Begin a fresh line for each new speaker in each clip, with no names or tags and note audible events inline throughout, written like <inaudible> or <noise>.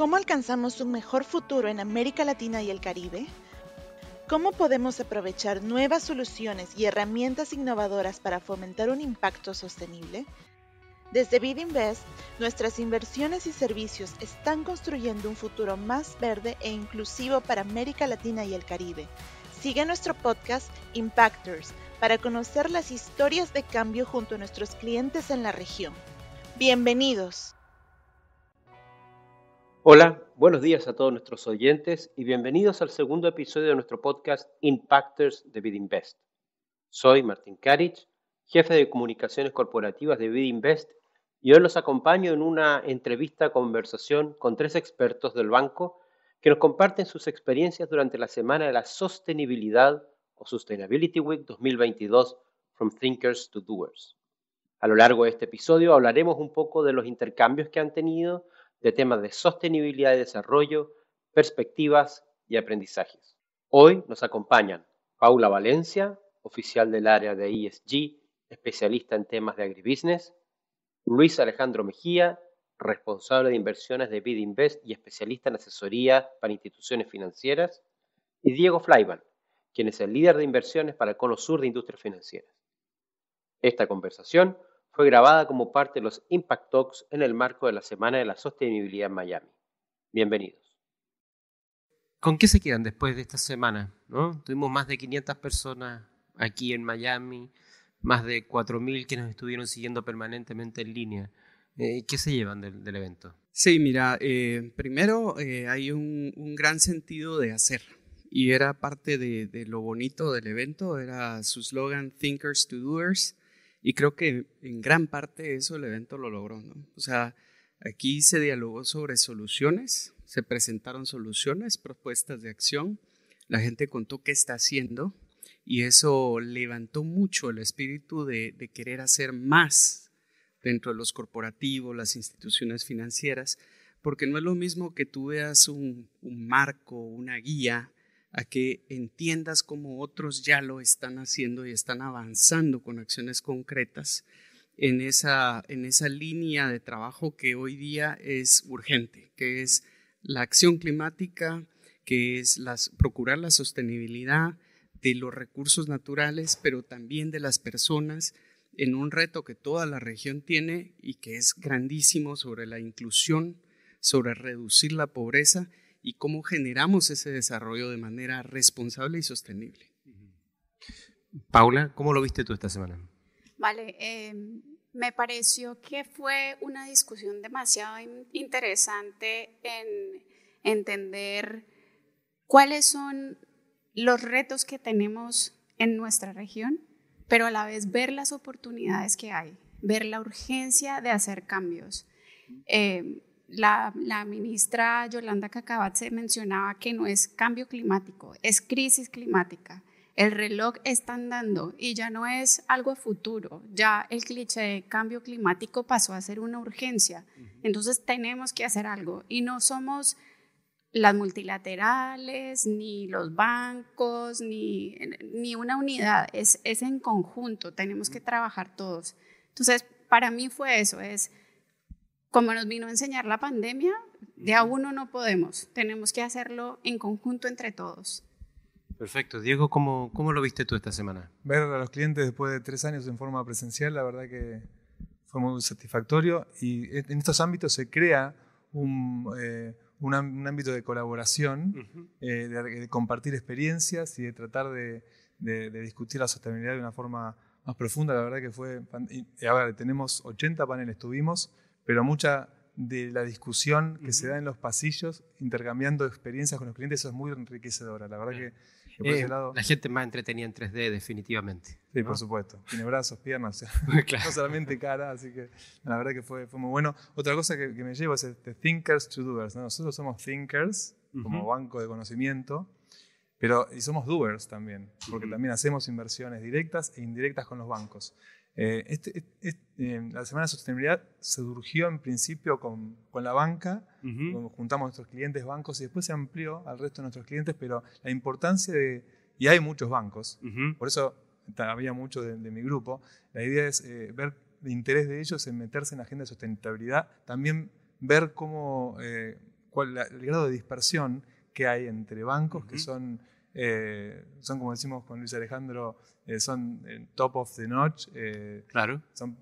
¿Cómo alcanzamos un mejor futuro en América Latina y el Caribe? ¿Cómo podemos aprovechar nuevas soluciones y herramientas innovadoras para fomentar un impacto sostenible? Desde BidInvest, nuestras inversiones y servicios están construyendo un futuro más verde e inclusivo para América Latina y el Caribe. Sigue nuestro podcast Impactors para conocer las historias de cambio junto a nuestros clientes en la región. Bienvenidos.
Hola, buenos días a todos nuestros oyentes y bienvenidos al segundo episodio de nuestro podcast Impactors de BidInvest. Soy Martín Karich, jefe de comunicaciones corporativas de BidInvest y hoy los acompaño en una entrevista conversación con tres expertos del banco que nos comparten sus experiencias durante la semana de la sostenibilidad o Sustainability Week 2022 From Thinkers to Doers. A lo largo de este episodio hablaremos un poco de los intercambios que han tenido de temas de sostenibilidad y desarrollo, perspectivas y aprendizajes. Hoy nos acompañan Paula Valencia, oficial del área de ESG, especialista en temas de agribusiness, Luis Alejandro Mejía, responsable de inversiones de BidInvest y especialista en asesoría para instituciones financieras, y Diego Flyban, quien es el líder de inversiones para el Cono Sur de Industrias Financieras. Esta conversación fue grabada como parte de los Impact Talks en el marco de la Semana de la Sostenibilidad en Miami. Bienvenidos. ¿Con qué se quedan después de esta semana? ¿no? Tuvimos más de 500 personas aquí en Miami, más de 4.000 que nos estuvieron siguiendo permanentemente en línea. Eh, ¿Qué se llevan del, evento?
Sí, mira, eh, primero eh, hay un, gran sentido de hacer y era parte de, de lo bonito del evento, era su slogan Thinkers to Doers y creo que en gran parte eso el evento lo logró, ¿no? O sea, aquí se dialogó sobre soluciones, se presentaron soluciones, propuestas de acción, la gente contó qué está haciendo y eso levantó mucho el espíritu de, querer hacer más dentro de los corporativos, las instituciones financieras, porque no es lo mismo que tú veas un marco, una guía, a que entiendas como otros ya lo están haciendo y están avanzando con acciones concretas en esa, línea de trabajo que hoy día es urgente, que es la acción climática, que es procurar la sostenibilidad de los recursos naturales, pero también de las personas en un reto que toda la región tiene y que es grandísimo sobre la inclusión, sobre reducir la pobreza y cómo generamos ese desarrollo de manera responsable y sostenible.
Paula, ¿cómo lo viste tú esta semana?
Vale, em, me pareció que fue una discusión demasiado interesante en entender cuáles son los retos que tenemos en nuestra región, pero a la vez ver las oportunidades que hay, ver la urgencia de hacer cambios. Em, la, ministra Yolanda Cacabat se mencionaba que no es cambio climático, es crisis climática. El reloj está andando y ya no es algo futuro, ya el cliché de cambio climático pasó a ser una urgencia. Entonces tenemos que hacer algo y no somos las multilaterales, ni los bancos, ni, ni una unidad, es, es en conjunto, tenemos que trabajar todos. Entonces, para mí fue eso, es como nos vino a enseñar la pandemia, de a uno no podemos, tenemos que hacerlo en conjunto entre todos.
Perfecto. Diego, ¿cómo, ¿cómo lo viste tú esta semana?
Ver a los clientes después de tres años en forma presencial, la verdad que fue muy satisfactorio y en estos ámbitos se crea un, eh, un, ámbito de colaboración, eh, de, compartir experiencias y de tratar de, discutir la sostenibilidad de una forma más profunda. La verdad que fue... Y, tenemos 80 paneles, tuvimos pero mucha de la discusión que se da en los pasillos, intercambiando experiencias con los clientes, eso es muy enriquecedora. La verdad eh, que, por ese eh, lado... La
gente más entretenida en 3D, definitivamente. Sí, por supuesto. Tiene
brazos, piernas, <laughs> no solamente cara, así que la verdad que fue, fue muy bueno. Otra cosa que, me llevo es de este, thinkers to doers. Nosotros somos thinkers, como banco de conocimiento, pero y somos doers también, porque también hacemos inversiones directas e indirectas con los bancos. Eh, este, eh, la Semana de Sostenibilidad se surgió en principio con, la banca, juntamos nuestros clientes bancos y después se amplió al resto de nuestros clientes, pero la importancia de, y hay muchos bancos, por eso había mucho de, mi grupo, la idea es eh, ver el interés de ellos en meterse en la agenda de sustentabilidad, también ver cómo, cuál, el grado de dispersión que hay entre bancos que son eh, son, como decimos con Luis Alejandro, eh, son eh, top of the notch. claro. Son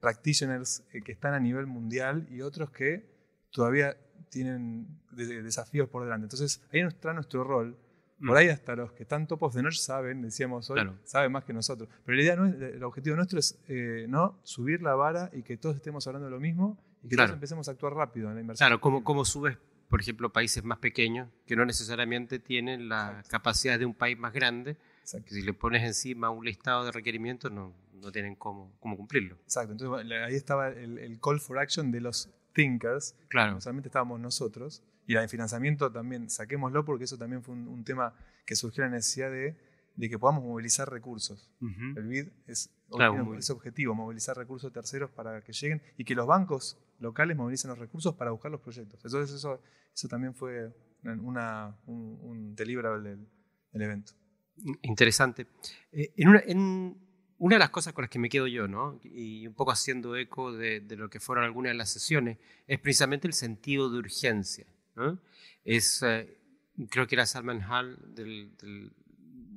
practitioners que están a nivel mundial y otros que todavía tienen desafíos por delante. Entonces, ahí está nuestro rol. Mm. Por ahí hasta los que están top of the notch saben, decíamos hoy, saben más que nosotros. Pero la idea no el objetivo nuestro es no subir la vara y que todos estemos hablando de lo mismo y que todos empecemos a actuar rápido en la inversión. Claro,
como, como subes por ejemplo, países más pequeños que no necesariamente tienen la capacidad de un país más grande. Que si le pones encima un listado de requerimientos, no, no tienen cómo, cómo cumplirlo.
Exacto. Entonces, ahí estaba el, call for action de los thinkers. Claro. Solamente estábamos nosotros. Y la financiamiento también, saquémoslo porque eso también fue un, tema que surgió la necesidad de, de que podamos movilizar recursos. El BID es ese objetivo, movilizar recursos terceros para que lleguen y que los bancos locales movilicen los recursos para buscar los proyectos. Entonces eso, eso también fue un, un deliberable del, evento.
Interesante. Eh, en, una, en una, de las cosas con las que me quedo yo, ¿no? y un poco haciendo eco de, lo que fueron algunas de las sesiones, es precisamente el sentido de urgencia. Es, eh, creo que era Salman Hall del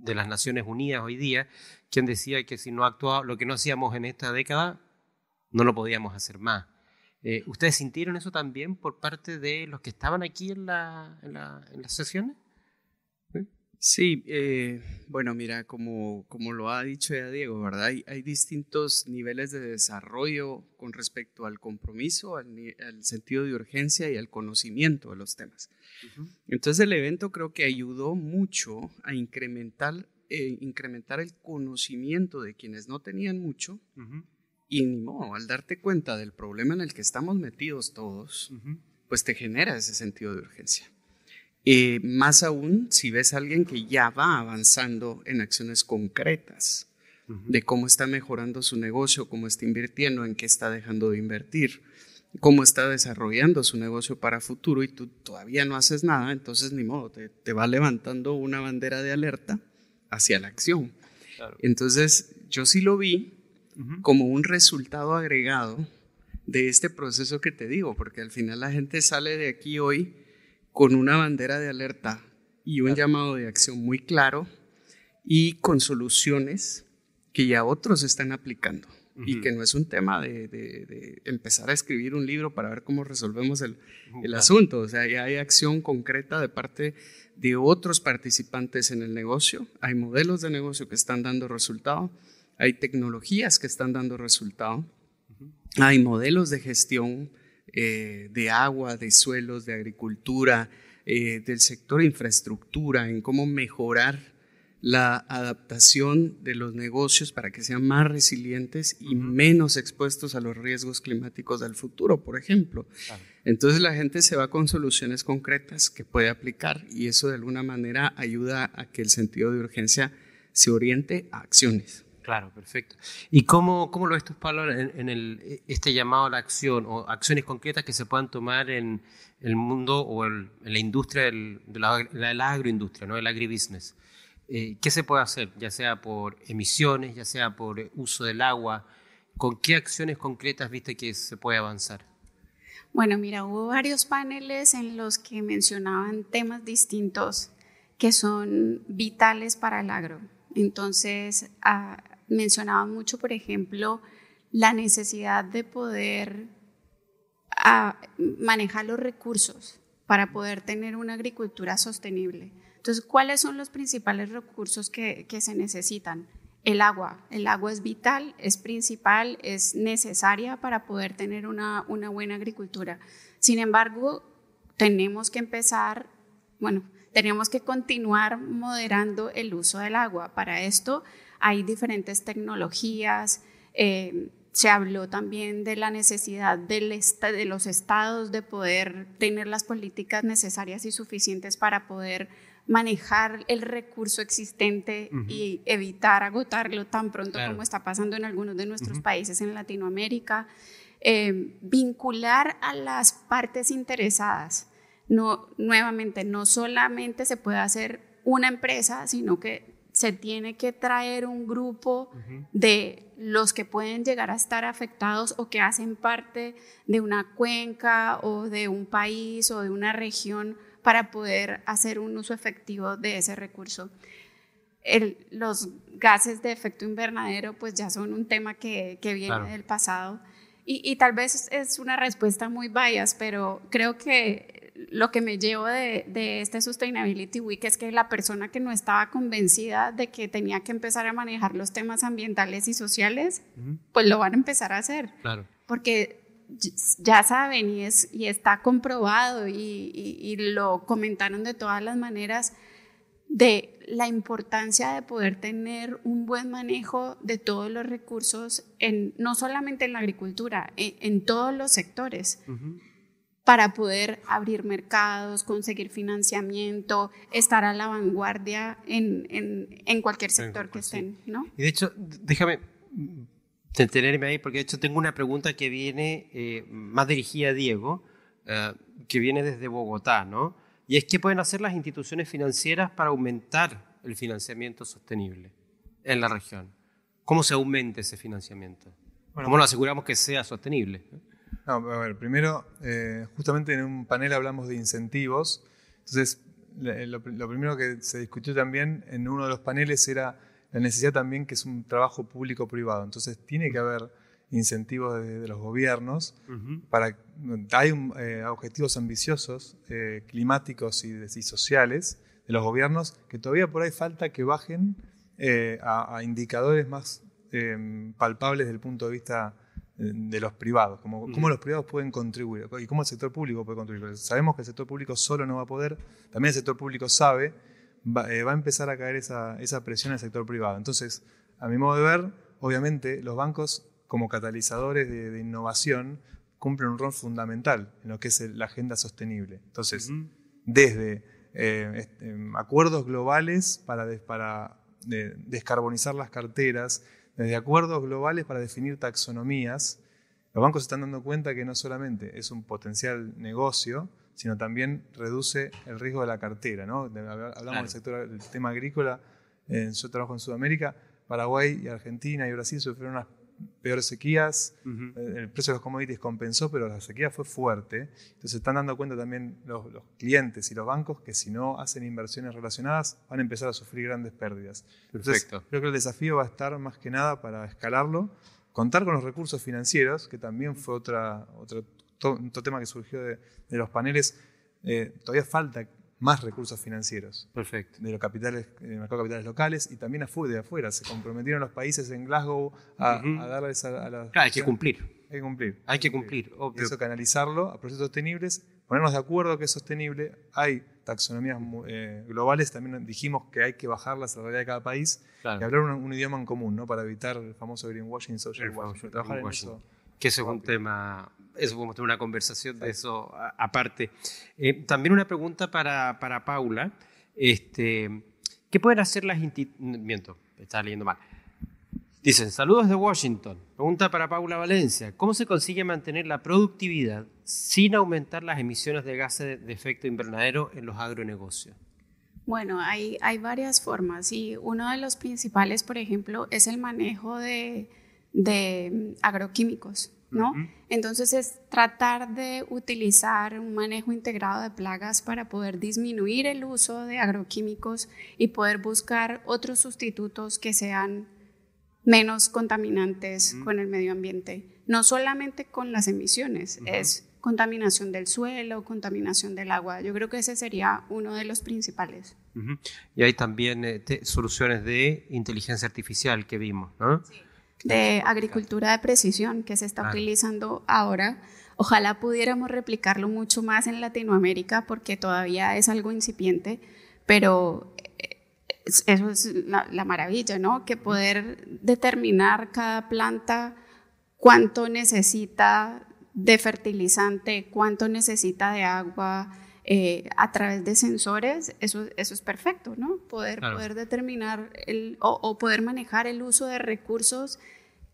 de las Naciones Unidas hoy día, quien decía que si no actuaba, lo que no hacíamos en esta década, no lo podíamos hacer más. Eh, ¿Ustedes sintieron eso también por parte de los que estaban aquí en, la, en, la, en las sesiones?
Sí, eh, bueno, mira, como, lo ha dicho ya Diego, ¿verdad? Hay, distintos niveles de desarrollo con respecto al compromiso, al, sentido de urgencia y al conocimiento de los temas. Entonces el evento creo que ayudó mucho a incrementar, eh, incrementar el conocimiento de quienes no tenían mucho y al darte cuenta del problema en el que estamos metidos todos, pues te genera ese sentido de urgencia. Eh, más aún si ves a alguien que ya va avanzando en acciones concretas de cómo está mejorando su negocio, cómo está invirtiendo, en qué está dejando de invertir, cómo está desarrollando su negocio para futuro y tú todavía no haces nada, entonces ni modo, te, va levantando una bandera de alerta hacia la acción. Entonces yo sí lo vi como un resultado agregado de este proceso que te digo, porque al final la gente sale de aquí hoy con una bandera de alerta y un llamado de acción muy claro y con soluciones que ya otros están aplicando y que no es un tema de, empezar a escribir un libro para ver cómo resolvemos el, asunto. O sea, ya hay acción concreta de parte de otros participantes en el negocio, hay modelos de negocio que están dando resultado, hay tecnologías que están dando resultado, hay modelos de gestión eh, de agua, de suelos, de agricultura, eh, del sector infraestructura, en cómo mejorar la adaptación de los negocios para que sean más resilientes y menos expuestos a los riesgos climáticos del futuro, por ejemplo. Entonces la gente se va con soluciones concretas que puede aplicar y eso de alguna manera ayuda a que el sentido de urgencia se oriente a acciones.
Claro, perfecto. ¿Y cómo, cómo lo ves tú, Pablo, en, el, este llamado a la acción o acciones concretas que se puedan tomar en el mundo o en la industria de, la, agroindustria, ¿no? el agribusiness? Eh, ¿Qué se puede hacer, ya sea por emisiones, ya sea por uso del agua? ¿Con qué acciones concretas viste que se puede avanzar?
Bueno, mira, hubo varios paneles en los que mencionaban temas distintos que son vitales para el agro. Entonces, a, ah, mencionaban mucho, por ejemplo, la necesidad de poder ah, manejar los recursos para poder tener una agricultura sostenible. Entonces, ¿cuáles son los principales recursos que, se necesitan? El agua. El agua es vital, es principal, es necesaria para poder tener una, una buena agricultura. Sin embargo, tenemos que empezar, bueno, tenemos que continuar moderando el uso del agua. Para esto, hay diferentes tecnologías. Eh, se habló también de la necesidad de los estados de poder tener las políticas necesarias y suficientes para poder manejar el recurso existente y evitar agotarlo tan pronto como está pasando en algunos de nuestros países en Latinoamérica. Eh, vincular a las partes interesadas. No, nuevamente, no solamente se puede hacer una empresa, sino que se tiene que traer un grupo de los que pueden llegar a estar afectados o que hacen parte de una cuenca o de un país o de una región para poder hacer un uso efectivo de ese recurso. los gases de efecto invernadero pues ya son un tema que, viene del pasado y, tal vez es una respuesta muy bias, pero creo que lo que me llevo de, este Sustainability Week es que la persona que no estaba convencida de que tenía que empezar a manejar los temas ambientales y sociales, pues lo van a empezar a hacer. Claro. Porque ya saben y, es, y está comprobado y, lo comentaron de todas las maneras de la importancia de poder tener un buen manejo de todos los recursos, en, no solamente en la agricultura, e, en, todos los sectores para poder abrir mercados, conseguir financiamiento, estar a la vanguardia en, cualquier sector que estén, ¿no?
Y de hecho, déjame detenerme ahí, porque de hecho tengo una pregunta que viene eh, más dirigida a Diego, eh, que viene desde Bogotá, ¿no? Y es qué pueden hacer las instituciones financieras para aumentar el financiamiento sostenible en la región. ¿Cómo se aumenta ese financiamiento? ¿Cómo nos pues aseguramos que sea sostenible?
a ver, primero, eh, justamente en un panel hablamos de incentivos. Entonces, eh, lo, primero que se discutió también en uno de los paneles era la necesidad también que es un trabajo público-privado. Entonces, tiene que haber incentivos de, los gobiernos para hay eh, objetivos ambiciosos climáticos y, sociales de los gobiernos que todavía por ahí falta que bajen a, a, indicadores más palpables desde el punto de vista de los privados, como, cómo los privados pueden contribuir y cómo el sector público puede contribuir. Sabemos que el sector público solo no va a poder, también el sector público sabe, va, eh, a empezar a caer esa, presión presión el sector privado. Entonces, a mi modo de ver, obviamente los bancos como catalizadores de, innovación cumplen un rol fundamental en lo que es la agenda sostenible. Entonces, desde eh, em, acuerdos globales para, para eh, descarbonizar las carteras, desde acuerdos globales para definir taxonomías, los bancos se están dando cuenta que no solamente es un potencial negocio, sino también reduce el riesgo de la cartera. Hablamos del sector del tema agrícola, eh, yo trabajo en Sudamérica, Paraguay y Argentina y Brasil sufrieron unas peores sequías, eh, el precio de los commodities compensó, pero la sequía fue fuerte. Entonces están dando cuenta también los, clientes y los bancos que si no hacen inversiones relacionadas van a empezar a sufrir grandes pérdidas. Perfecto. creo que el desafío va a estar más que nada para escalarlo, contar con los recursos financieros, que también fue otra, otro, tema que surgió de, los paneles. Eh, todavía falta más recursos financieros. Perfecto. De los capitales, eh, de capitales locales y también de afuera. Se comprometieron los países en Glasgow a, darles a, las. Claro, hay que cumplir. Hay que cumplir. Hay que cumplir, obvio. eso canalizarlo a proyectos sostenibles, ponernos de acuerdo que es sostenible. Hay taxonomías eh, globales, también dijimos que hay que bajarlas a la realidad de cada país y hablar un, idioma en común, ¿no? Para evitar el famoso greenwashing, social
que es un tema eso podemos tener una conversación de eso aparte. Eh, también una pregunta para, Paula. Este, ¿Qué pueden hacer las instituciones? Miento, estaba leyendo mal. Dicen, saludos de Washington. Pregunta para Paula Valencia. ¿Cómo se consigue mantener la productividad sin aumentar las emisiones de gases de efecto invernadero en los agronegocios?
Bueno, hay, hay varias formas y uno de los principales, por ejemplo, es el manejo de, de agroquímicos. Entonces es tratar de utilizar un manejo integrado de plagas para poder disminuir el uso de agroquímicos y poder buscar otros sustitutos que sean menos contaminantes con el medio ambiente, no solamente con las emisiones, es contaminación del suelo, contaminación del agua. Yo creo que ese sería uno de los principales.
Y hay también este, soluciones de inteligencia artificial que vimos, ¿no? Sí
de agricultura de precisión que se está utilizando ahora. Ojalá pudiéramos replicarlo mucho más en Latinoamérica porque todavía es algo incipiente, pero eh, eso es la maravilla, ¿no? Que poder determinar cada planta cuánto necesita de fertilizante, cuánto necesita de agua, eh, a través de sensores, eso, eso es perfecto, ¿no? Poder, poder determinar el, o, poder manejar el uso de recursos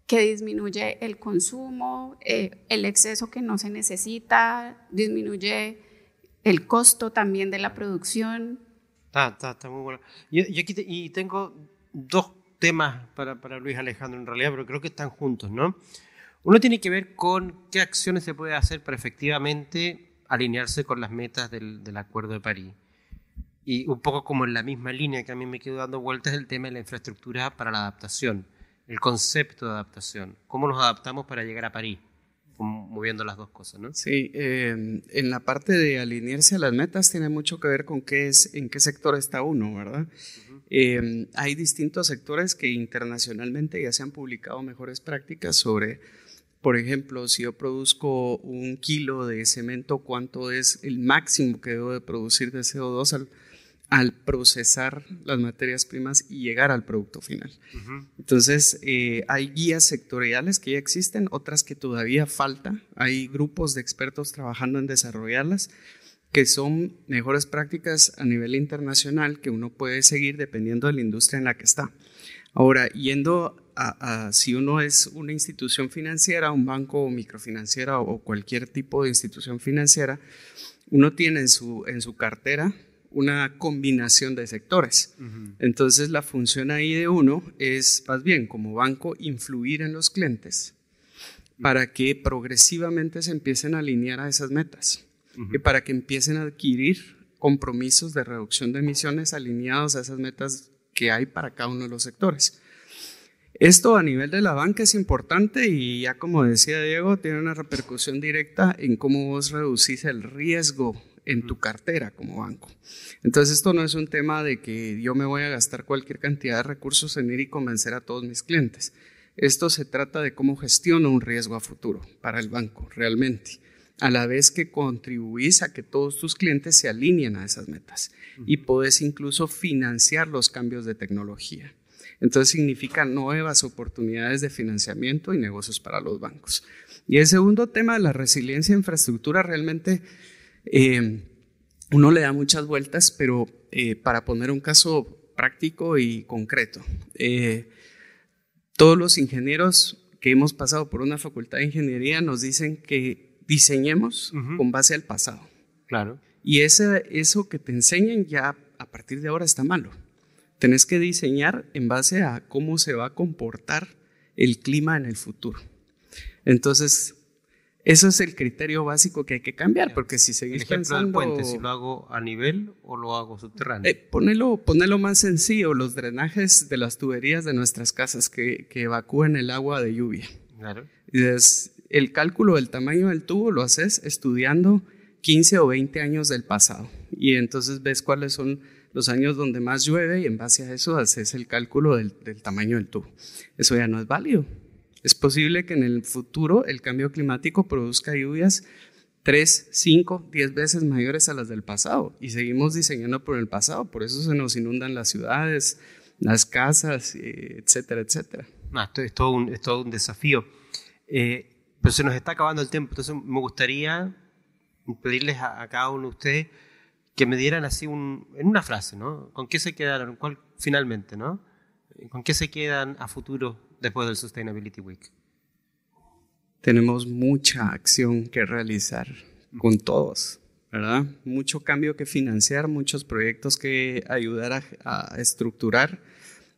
que disminuye el consumo, eh, el exceso que no se necesita, disminuye el costo también de la producción.
Está, está, muy bueno. Yo, y tengo dos temas para, para Luis Alejandro en realidad, pero creo que están juntos, ¿no? Uno tiene que ver con qué acciones se puede hacer para efectivamente alinearse con las metas del, Acuerdo de París. Y un poco como en la misma línea que a mí me quedo dando vueltas el tema de la infraestructura para la adaptación, el concepto de adaptación, cómo nos adaptamos para llegar a París moviendo las dos cosas, ¿no?
Sí, eh, en la parte de alinearse a las metas tiene mucho que ver con qué es, en qué sector está uno, ¿verdad? Eh, hay distintos sectores que internacionalmente ya se han publicado mejores prácticas sobre por ejemplo, si yo produzco un kilo de cemento, ¿cuánto es el máximo que debo de producir de CO2 al, procesar las materias primas y llegar al producto final? Entonces, eh, hay guías sectoriales que ya existen, otras que todavía falta. Hay grupos de expertos trabajando en desarrollarlas que son mejores prácticas a nivel internacional que uno puede seguir dependiendo de la industria en la que está. Ahora, yendo si uno es una institución financiera, un banco o microfinanciera o, cualquier tipo de institución financiera, uno tiene en su, en su cartera una combinación de sectores. Entonces la función ahí de uno es más bien como banco influir en los clientes para que progresivamente se empiecen a alinear a esas metas y para que empiecen a adquirir compromisos de reducción de emisiones alineados a esas metas que hay para cada uno de los sectores. Esto a nivel de la banca es importante y ya como decía Diego, tiene una repercusión directa en cómo vos reducís el riesgo en tu cartera como banco. Entonces esto no es un tema de que yo me voy a gastar cualquier cantidad de recursos en ir y convencer a todos mis clientes. Esto se trata de cómo gestiono un riesgo a futuro para el banco realmente, a la vez que contribuís a que todos tus clientes se alineen a esas metas y podés incluso financiar los cambios de tecnología. Entonces significa nuevas oportunidades de financiamiento y negocios para los bancos. Y el segundo tema de la resiliencia de infraestructura realmente... Eh, uno le da muchas vueltas, pero eh, para poner un caso práctico y concreto, eh, todos los ingenieros que hemos pasado por una facultad de ingeniería nos dicen que diseñemos con base al pasado. Claro. Y eso que te enseñan ya a partir de ahora está malo tenés que diseñar en base a cómo se va a comportar el clima en el futuro. Entonces, eso es el criterio básico que hay que cambiar, porque si seguís el pensando, puente, si lo
hago a nivel o lo hago subterráneo. Eh, ponelo,
más sencillo, los drenajes de las tuberías de nuestras casas que, que evacúan el agua de lluvia. Claro. Es, el cálculo del tamaño del tubo lo haces estudiando 15 o 20 años del pasado y entonces ves cuáles son los años donde más llueve y en base a eso haces el cálculo del, del tamaño del tubo. Eso ya no es válido. Es posible que en el futuro el cambio climático produzca lluvias 3, 5, 10 veces mayores a las del pasado y seguimos diseñando por el pasado, por eso se nos inundan las ciudades, las casas, eh, etcétera, etcétera.
esto es, todo un, es todo un desafío. Eh, pero se nos está acabando el tiempo, entonces me gustaría pedirles a cada uno de ustedes que me dieran así un, en una frase, ¿no? ¿Con qué se quedaron? ¿Cuál, finalmente, ¿no? ¿Con qué se quedan a futuro después del Sustainability Week?
Tenemos mucha acción que realizar con todos, ¿verdad? Mucho cambio que financiar, muchos proyectos que ayudar a, estructurar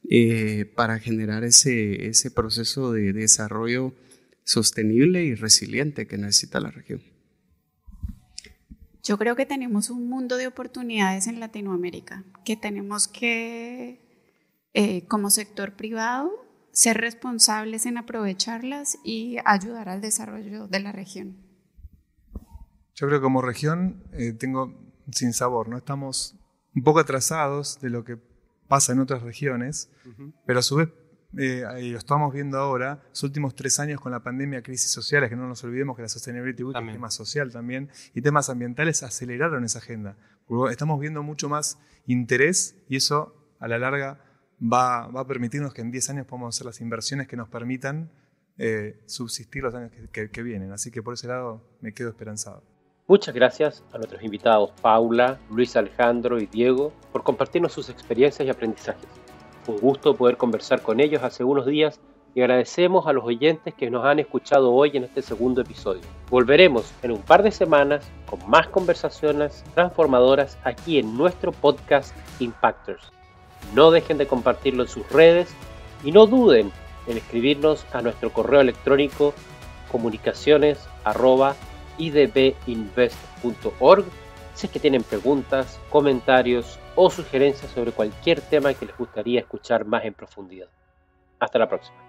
eh, para generar ese, ese proceso de desarrollo sostenible y resiliente que necesita la región.
Yo creo que tenemos un mundo de oportunidades en Latinoamérica, que tenemos que, eh, como sector privado, ser responsables en aprovecharlas y ayudar al desarrollo de la región.
Yo creo que como región eh, tengo sin sabor, ¿no? Estamos un poco atrasados de lo que pasa en otras regiones, pero a su vez eh, y lo estamos viendo ahora, los últimos tres años con la pandemia, crisis sociales, que no nos olvidemos que la Sustainability es un tema social también, y temas ambientales aceleraron esa agenda. Estamos viendo mucho más interés y eso a la larga va, va a permitirnos que en 10 años podamos hacer las inversiones que nos permitan eh, subsistir los años que vienen. Así que por ese lado me quedo esperanzado.
Muchas gracias a nuestros invitados Paula, Luis Alejandro y Diego por compartirnos sus experiencias y aprendizajes. Un gusto poder conversar con ellos hace unos días y agradecemos a los oyentes que nos han escuchado hoy en este segundo episodio. Volveremos en un par de semanas con más conversaciones transformadoras aquí en nuestro podcast Impactors. No dejen de compartirlo en sus redes y no duden en escribirnos a nuestro correo electrónico comunicaciones.idbinvest.org si es que tienen preguntas, comentarios o sugerencias sobre cualquier tema que les gustaría escuchar más en profundidad. Hasta la próxima.